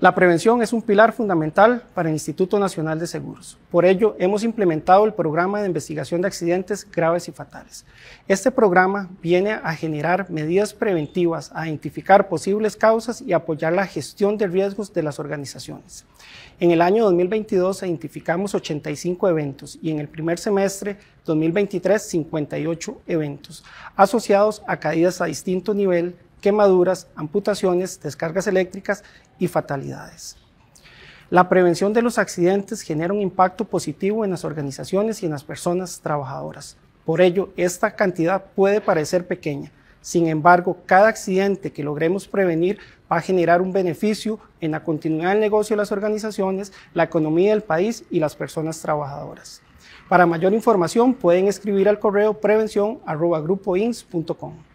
La prevención es un pilar fundamental para el Instituto Nacional de Seguros. Por ello, hemos implementado el programa de investigación de accidentes graves y fatales. Este programa viene a generar medidas preventivas, a identificar posibles causas y apoyar la gestión de riesgos de las organizaciones. En el año 2022 identificamos 85 eventos y en el primer semestre 2023 58 eventos asociados a caídas a distinto nivel quemaduras, amputaciones, descargas eléctricas y fatalidades. La prevención de los accidentes genera un impacto positivo en las organizaciones y en las personas trabajadoras. Por ello, esta cantidad puede parecer pequeña. Sin embargo, cada accidente que logremos prevenir va a generar un beneficio en la continuidad del negocio de las organizaciones, la economía del país y las personas trabajadoras. Para mayor información pueden escribir al correo prevención.grupoins.com.